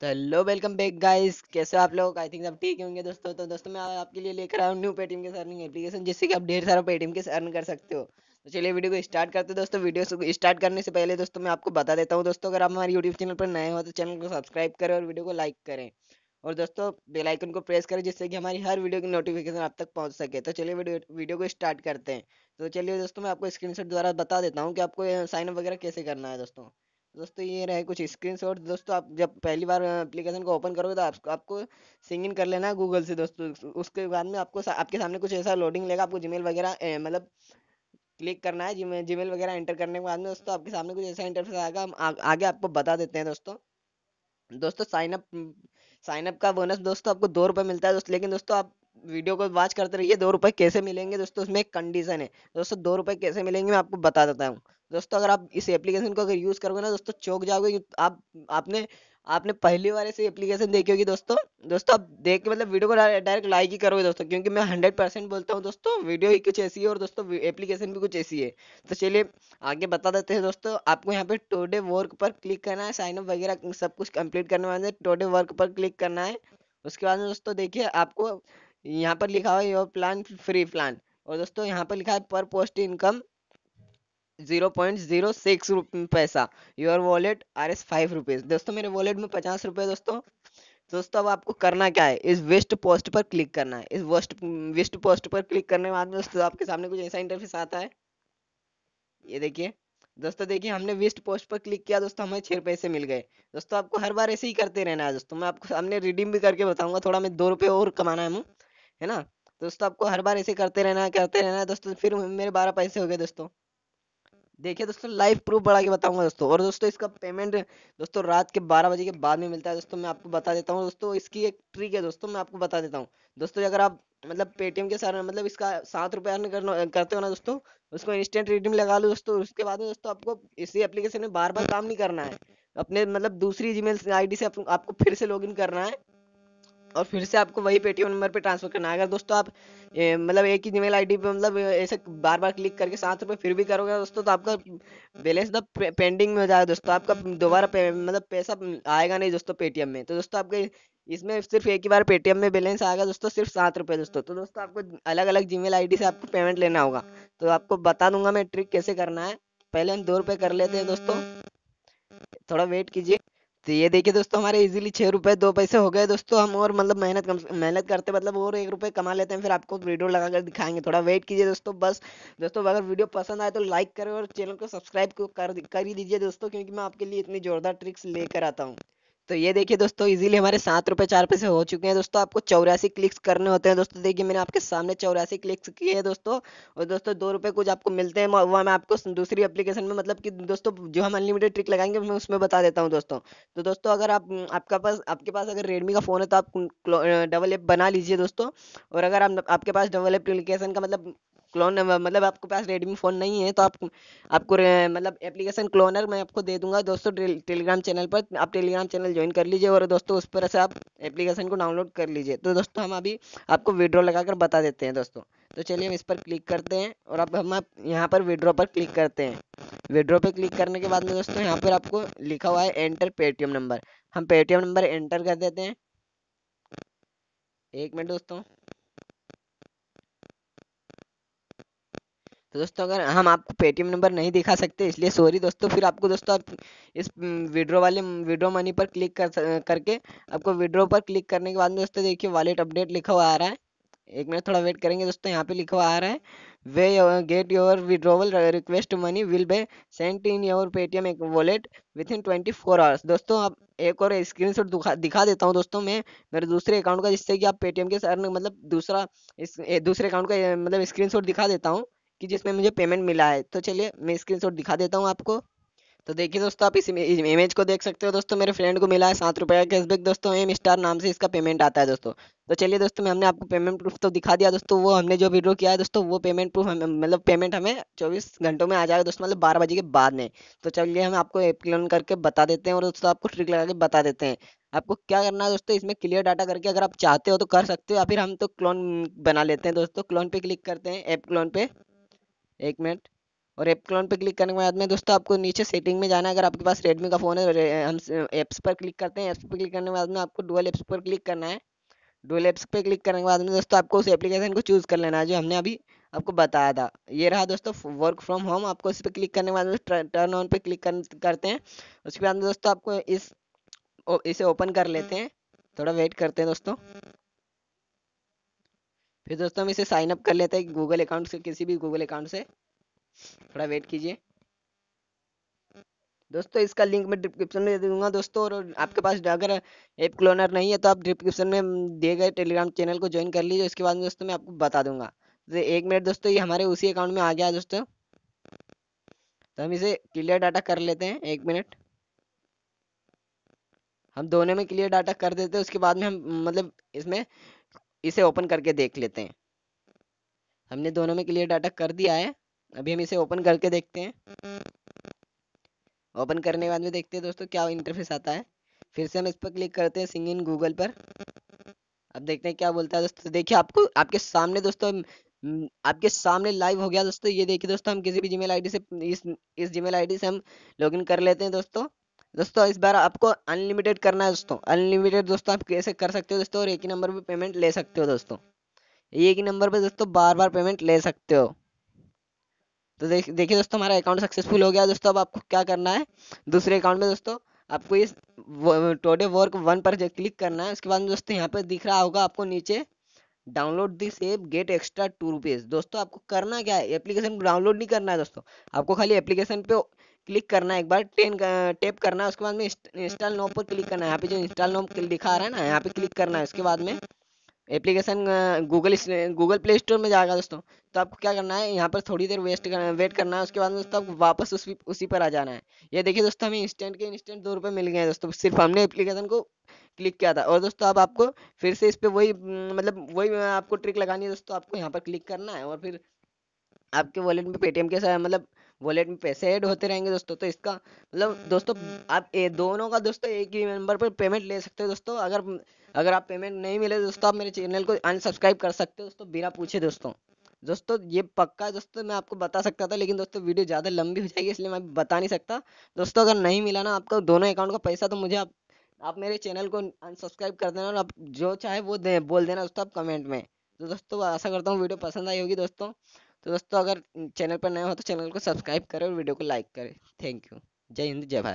तो hello welcome back guys कैसे आप लोग आई थिंक सब ठीक होंगे दोस्तों तो दोस्तों मैं आपके लिए लेकर आया हूँ न्यू पेटीएम के अर्निंग एप्लीकेशन जिससे कि आप ढेर सारा पेटीएम के अर्न कर सकते हो तो चलिए वीडियो को स्टार्ट करते हैं दोस्तों वीडियो को स्टार्ट करने से पहले दोस्तों मैं आपको बता देता हूँ दोस्तों अगर आप हमारे यूट्यूब चैनल पर नए हो तो चैनल को सब्सक्राइब करें और वीडियो को लाइक करें और दोस्तों बेलाइकन को प्रेस करें जिससे कि हमारी हर वीडियो की नोटिफिकेशन आप तक पहुँच सके तो चलिए वीडियो को स्टार्ट करते हैं तो चलिए दोस्तों मैं आपको स्क्रीन द्वारा बता देता हूँ कि आपको साइन वगैरह कैसे करना है दोस्तों दोस्तों ये रहे कुछ स्क्रीनशॉट दोस्तों आप जब पहली बार एप्लीकेशन को ओपन करोगे तो आप, आपको सिंग इन कर लेना गूगल से दोस्तों उसके बाद में आपको सा, आपके सामने कुछ ऐसा लोडिंग लेगा आपको जीमेल वगैरह मतलब क्लिक करना है जीमेल जीमेल वगैरह एंटर करने के बाद में दोस्तों आपके सामने कुछ ऐसा इंटरफेस आएगा हम आगे आपको बता देते हैं दोस्तों दोस्तों साइनअप साइनअप का बोनस दोस्तों आपको दो रुपये मिलता है दोस्तों लेकिन दोस्तों आप वीडियो को वॉच करते रहिए दो रुपए कैसे मिलेंगे दोस्तों उसमें एक कंडीशन है दोस्तों दो रुपए कैसे मिलेंगे मैं आपको बता देता हूँ दोस्तों अगर आप इस एप्लीकेशन को अगर यूज़ करोगे ना दोस्तों चौक जाओगे आप आपने आपने पहली बार ऐसी एप्लीकेशन देखी होगी दोस्तों दोस्तों आप देख के मतलब वीडियो को डायरेक्ट लाइक ही करोगे दोस्तों क्योंकि मैं हंड्रेड परसेंट बोलता हूँ दोस्तों वीडियो ही कुछ ऐसी है और दोस्तों एप्लीकेशन भी कुछ ऐसी है तो चलिए आगे बता देते हैं दोस्तों आपको यहाँ पे टोडे वर्क पर क्लिक करना है साइन अप वगैरह सब कुछ कंप्लीट करने वाले टोडे वर्क पर क्लिक करना है उसके बाद में दोस्तों देखिए आपको यहाँ पर लिखा हुआ योर प्लान फ्री प्लान और दोस्तों यहाँ पर लिखा है पर post income zero point zero six पैसा your wallet R S five rupees दोस्तों मेरे वॉलेट में पचास रुपये दोस्तों दोस्तों अब आपको करना क्या है इस वेस्ट पोस्ट पर क्लिक करना है इस वेस्ट वेस्ट पोस्ट पर क्लिक करने के बाद दोस्तों आपके सामने कुछ ऐसा इंटरफेस आता है ये देखिए दोस्तों देखिए हमने वेस्ट पोस्ट पर क्लिक किया दोस्तों हमें छः पैसे मिल गए दोस्तों आपको हर बार ऐसे ही करते रहना है दोस्तों मैं आपको सामने रिडीम भी करके बताऊंगा थोड़ा मैं दो रुपये और कमाना है मुझे है ना दोस्तों आपको हर बार ऐसे करते रहना है करते रहना है दोस्तों फिर मेरे बारह पैसे हो गए दोस्तों देखिए दोस्तों लाइव प्रूफ बढ़ा के बताऊंगा दोस्तों और दोस्तों इसका पेमेंट दोस्तों रात के बारह बजे के बाद में मिलता है दोस्तों मैं आपको बता देता हूँ दोस्तों इसकी एक ट्रिक है दोस्तों मैं आपको बता देता हूँ दोस्तों अगर आप मतलब पेटीएम के सारे मतलब इसका सात रुपये अर्न करते हो ना दोस्तों उसको इंस्टेंट रिडीम लगा लो दोस्तों उसके बाद में दोस्तों आपको इसी एप्लीकेशन में बार बार काम नहीं करना है अपने मतलब दूसरी जीमेल मेल से आपको फिर से लॉग करना है और फिर से आपको वही पेटीएम नंबर पे ट्रांसफर करना है अगर दोस्तों आप मतलब एक ही जीमेल आईडी पे मतलब ऐसे बार बार क्लिक करके सात रुपये फिर भी करोगे दोस्तों तो आपका बैलेंस तो पेंडिंग में हो जाएगा दोस्तों आपका दोबारा मतलब पैसा आएगा नहीं दोस्तों पेटीएम में तो दोस्तों आपके इसमें सिर्फ एक ही बार पेटीएम में बैलेंस आएगा दोस्तों सिर्फ सात रुपये दोस्तों तो दोस्तों आपको अलग अलग जी मेल से आपको पेमेंट लेना होगा तो आपको बता दूंगा मैं ट्रिक कैसे करना है पहले हम दो रुपये कर लेते हैं दोस्तों थोड़ा वेट कीजिए तो ये देखिए दोस्तों हमारे इजीली छः रुपये दो पैसे हो गए दोस्तों हम और मतलब मेहनत कम मेहनत करते मतलब और एक रुपये कमा लेते हैं फिर आपको वीडियो लगा कर दिखाएंगे थोड़ा वेट कीजिए दोस्तों बस दोस्तों अगर वीडियो पसंद आए तो लाइक करें और चैनल को सब्सक्राइब कर कर ही दीजिए दोस्तों क्योंकि मैं आपके लिए इतनी ज़ोरदार ट्रिक्स लेकर आता हूँ तो ये देखिए दोस्तों इजीली हमारे सात रुपए चार पैसे हो चुके हैं दोस्तों आपको चौरासी क्लिक्स करने होते हैं दोस्तों देखिए मैंने आपके सामने चौरासी क्लिक्स किए हैं दोस्तों और दोस्तों दो रुपये कुछ आपको मिलते हैं वह मैं आपको दूसरी एप्लीकेशन में मतलब कि दोस्तों जो हम अनलिमिटेड ट्रिक लगाएंगे मैं उसमें बता देता हूँ दोस्तों तो दोस्तों अगर आप आपका पास आपके पास अगर रेडमी का फ़ोन है तो आप डबल एप बना लीजिए दोस्तों और अगर आपके पास डबल एप्लीकेशन का मतलब क्लोन मतलब आपके पास रेडमी फ़ोन नहीं है तो आप आपको मतलब एप्लीकेशन क्लोनर मैं आपको दे दूंगा दोस्तों टेलीग्राम चैनल पर आप टेलीग्राम चैनल ज्वाइन कर लीजिए और दोस्तों उस पर से आप एप्लीकेशन को डाउनलोड कर लीजिए तो दोस्तों हम अभी आपको विड्रॉ लगाकर बता देते हैं दोस्तों तो चलिए हम इस पर क्लिक करते हैं और अब हम आप यहाँ पर विड्रॉ पर क्लिक करते हैं विड्रॉ पर क्लिक करने के बाद में दोस्तों यहाँ पर आपको लिखा हुआ है एंटर पेटीएम नंबर हम पेटीएम नंबर एंटर कर देते हैं एक मिनट दोस्तों तो दोस्तों अगर हम आपको पेटीएम नंबर नहीं दिखा सकते इसलिए सॉरी दोस्तों फिर आपको दोस्तों आप इस विड्रो वाले विड्रो मनी पर क्लिक कर करके आपको विड्रो पर क्लिक करने के बाद में दोस्तों देखिए वॉलेट अपडेट लिखा हुआ आ रहा है एक मिनट थोड़ा वेट करेंगे दोस्तों यहाँ पे लिखा हुआ आ रहा है we get your withdrawal request money will be sent in your Paytm एक wallet within twenty four hours दोस्तों आप एक और स्क्रीन दिखा दिखा देता हूँ दोस्तों मैं मेरे दूसरे अकाउंट का जिससे कि आप पेटीएम के सर मतलब दूसरा इस दूसरे अकाउंट का मतलब स्क्रीन दिखा देता हूँ कि जिसमें मुझे पेमेंट मिला है तो चलिए मैं शॉट दिखा देता हूँ आपको तो देखिए दोस्तों आप इस इमेज को देख सकते हो दोस्तों मेरे फ्रेंड को मिला है सात रुपये का कैशबैक दोस्तों एम स्टार नाम से इसका पेमेंट आता है दोस्तों तो चलिए दोस्तों मैं हमने आपको पेमेंट प्रूफ तो दिखा दिया दोस्तों वो हमने जो वीडियो किया है दोस्तों वो पेमेंट प्रूफ हमें मतलब पेमेंट हमें चौबीस घंटों में आ जाएगा दोस्तों मतलब बारह बजे के बाद में तो चलिए हम आपको एप्लीन करके बता देते हैं और दोस्तों आपको ट्रिक लगा के बता देते हैं आपको क्या करना है दोस्तों इसमें क्लियर डाटा करके अगर आप चाहते हो तो कर सकते हो या फिर हम तो क्लोन बना लेते हैं दोस्तों क्लोन पे क्लिक करते हैं ऐप क्लोन पे एक मिनट और एप्कलॉन पे क्लिक करने के बाद में दोस्तों आपको नीचे सेटिंग में जाना है अगर आपके पास रेडमी का फ़ोन है हम ऐप्स पर क्लिक करते हैं एप्स पर क्लिक करने के बाद में आपको डुअल एप्स पर क्लिक करना है डुअल एप्स पर क्लिक करने के बाद में दोस्तों आपको उस एप्लीकेशन को चूज़ कर लेना है जो हमने अभी आपको बताया था ये रहा दोस्तों वर्क फ्रॉम होम आपको इस पर क्लिक करने के बाद टर्न ऑन पर क्लिक करते हैं उसके बाद दोस्तों आपको इस इसे ओपन कर लेते हैं थोड़ा वेट करते हैं दोस्तों फिर दोस्तों हम इसे साइन अप कर लेते हैं गूगल अकाउंट से किसी भी गूगल अकाउंट से थोड़ा वेट कीजिए दोस्तों इसका लिंक मैं डिस्क्रिप्शन में दे दूंगा दोस्तों और आपके पास अगर ऐप क्लोनर नहीं है तो आप डिस्क्रिप्शन में दिए गए टेलीग्राम चैनल को ज्वाइन कर लीजिए उसके बाद दोस्तों मैं आपको बता दूंगा तो एक मिनट दोस्तों ये हमारे उसी अकाउंट में आ गया दोस्तों तो हम इसे क्लियर डाटा कर लेते हैं एक मिनट हम दोनों में क्लियर डाटा कर देते हैं उसके बाद में हम मतलब इसमें इसे ओपन करके देख लेते हैं हमने दोनों में क्लियर डाटा कर दिया है अभी हम इसे ओपन करके देखते हैं ओपन करने के बाद में देखते हैं दोस्तों क्या इंटरफेस आता है फिर से हम इस पर क्लिक करते हैं सिंग इन गूगल पर अब देखते हैं क्या बोलता है दोस्तों देखिए आपको आपके सामने दोस्तों हम्म, आपके सामने लाइव हो गया दोस्तों ये देखिए दोस्तों हम किसी भी जीमेल आईडी से इस इस जीमेल आईडी से हम लॉगिन कर लेते हैं दोस्तों दोस्तों इस बार आपको अनलिमिटेड करना है दोस्तों अनलिमिटेड दोस्तों आप कैसे कर सकते हो दोस्तों और एक ही नंबर पे पेमेंट ले सकते हो दोस्तों एक ही नंबर पे दोस्तों बार बार पेमेंट ले सकते हो तो देखिए दोस्तों हमारा अकाउंट सक्सेसफुल हो गया दोस्तों अब आपको क्या करना है दूसरे अकाउंट में दोस्तों आपको इस टोडे वर्क वन पर क्लिक करना है उसके बाद दोस्तों यहाँ पर दिख रहा होगा आपको नीचे download this app get extra two rupees दोस्तों आपको करना क्या है एप्लीकेशन डाउनलोड नहीं करना है दोस्तों आपको खाली एप्लीकेशन पे क्लिक करना है एक बार टेन टेप करना है उसके बाद में इंस्टॉल नाउ पर क्लिक करना है यहाँ पे जो इंस्टॉल नाउ दिखा रहा है ना यहाँ पे क्लिक करना है उसके बाद में application Google Google Play Store में जाएगा दोस्तों तो आपको क्या करना है यहाँ पर थोड़ी देर वेस्ट करना वेट करना है उसके बाद में दोस्तों आपको वापस उसी उसी पर आ जाना है ये देखिए दोस्तों हमें इंस्टेंट के इंस्टेंट दो रुपये मिल गए हैं दोस्तों सिर्फ हमने एप्लीकेशन को क्लिक किया था और दोस्तों अब आप आपको फिर से इस पर वही मतलब वही आपको ट्रिक लगानी है दोस्तों आपको यहाँ पर क्लिक करना है और फिर आपके वॉलेट में पेटीएम के मतलब वॉलेट में पैसे ऐड होते रहेंगे दोस्तों तो इसका मतलब हम्म, दोस्तों हम्म। आप ए, दोनों का दोस्तों एक ही नंबर पर पेमेंट ले सकते हो दोस्तों अगर अगर आप पेमेंट नहीं मिले दोस्तों आप मेरे चैनल को अनसब्सक्राइब कर सकते हो दोस्तों बिना पूछे दोस्तों दोस्तों ये पक्का दोस्तों मैं आपको बता सकता था लेकिन दोस्तों वीडियो ज़्यादा लंबी हो जाएगी इसलिए मैं बता नहीं सकता दोस्तों अगर नहीं मिला ना आपका दोनों अकाउंट का पैसा तो मुझे आप आप मेरे चैनल को अनसब्सक्राइब कर देना और आप जो चाहे वो दे बोल देना दोस्तों आप कमेंट में तो दोस्तों आशा करता हूँ वीडियो पसंद आई होगी दोस्तों तो दोस्तों अगर चैनल पर नए हो तो चैनल को सब्सक्राइब करें और वीडियो को लाइक करें थैंक यू जय हिंद जय भारत